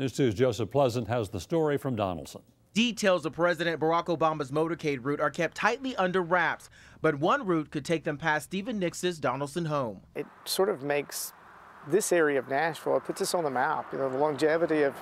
News 2's Joseph Pleasant has the story from Donaldson. Details of President Barack Obama's motorcade route are kept tightly under wraps, but one route could take them past Stephen Nix's Donaldson home. It sort of makes this area of Nashville, it puts us on the map. You know, the longevity of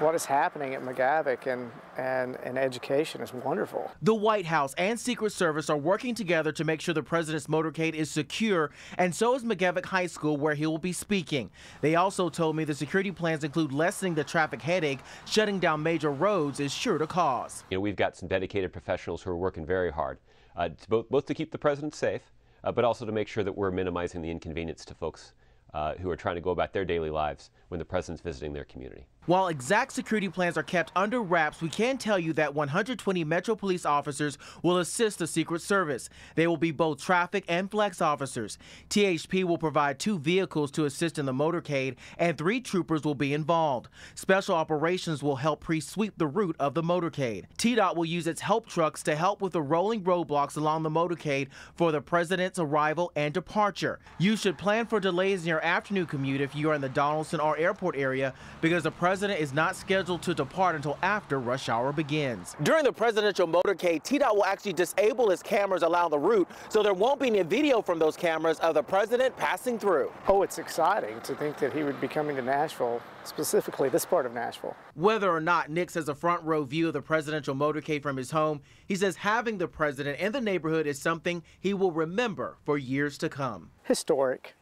what is happening at McGavick and, and, and education is wonderful. The White House and Secret Service are working together to make sure the president's motorcade is secure, and so is McGavick High School, where he will be speaking. They also told me the security plans include lessening the traffic headache shutting down major roads is sure to cause. You know, we've got some dedicated professionals who are working very hard, uh, both, both to keep the president safe, uh, but also to make sure that we're minimizing the inconvenience to folks uh, who are trying to go about their daily lives when the president's visiting their community. While exact security plans are kept under wraps, we can tell you that 120 Metro Police officers will assist the Secret Service. They will be both traffic and flex officers. THP will provide two vehicles to assist in the motorcade, and three troopers will be involved. Special operations will help pre-sweep the route of the motorcade. TDOT will use its help trucks to help with the rolling roadblocks along the motorcade for the president's arrival and departure. You should plan for delays in your your afternoon commute if you are in the Donaldson or airport area because the president is not scheduled to depart until after rush hour begins. During the presidential motorcade, TDOT will actually disable his cameras along the route, so there won't be any video from those cameras of the president passing through. Oh, it's exciting to think that he would be coming to Nashville, specifically this part of Nashville. Whether or not Nix has a front row view of the presidential motorcade from his home, he says having the president in the neighborhood is something he will remember for years to come. Historic.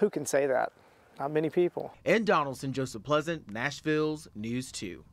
Who can say that? Not many people. Ed Donaldson, Joseph Pleasant, Nashville's News 2.